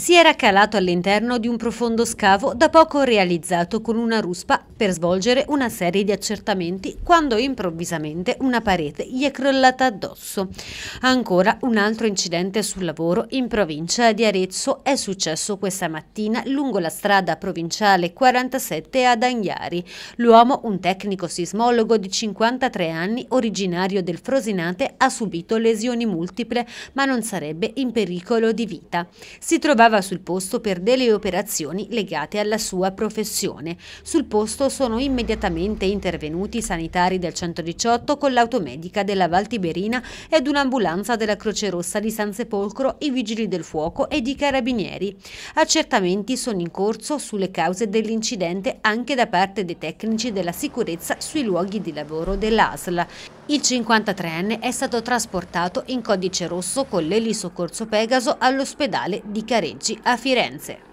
si era calato all'interno di un profondo scavo da poco realizzato con una ruspa per svolgere una serie di accertamenti quando improvvisamente una parete gli è crollata addosso. Ancora un altro incidente sul lavoro in provincia di Arezzo è successo questa mattina lungo la strada provinciale 47 ad Anghiari. L'uomo, un tecnico sismologo di 53 anni, originario del Frosinate, ha subito lesioni multiple ma non sarebbe in pericolo di vita. Si trovava sul posto per delle operazioni legate alla sua professione. Sul posto sono immediatamente intervenuti i sanitari del 118 con l'automedica della Val Tiberina ed un'ambulanza della Croce Rossa di San Sepolcro, i Vigili del Fuoco ed i Carabinieri. Accertamenti sono in corso sulle cause dell'incidente anche da parte dei tecnici della sicurezza sui luoghi di lavoro dell'ASL. Il 53enne è stato trasportato in codice rosso con l'elisoccorso Pegaso all'ospedale di Careggi a Firenze.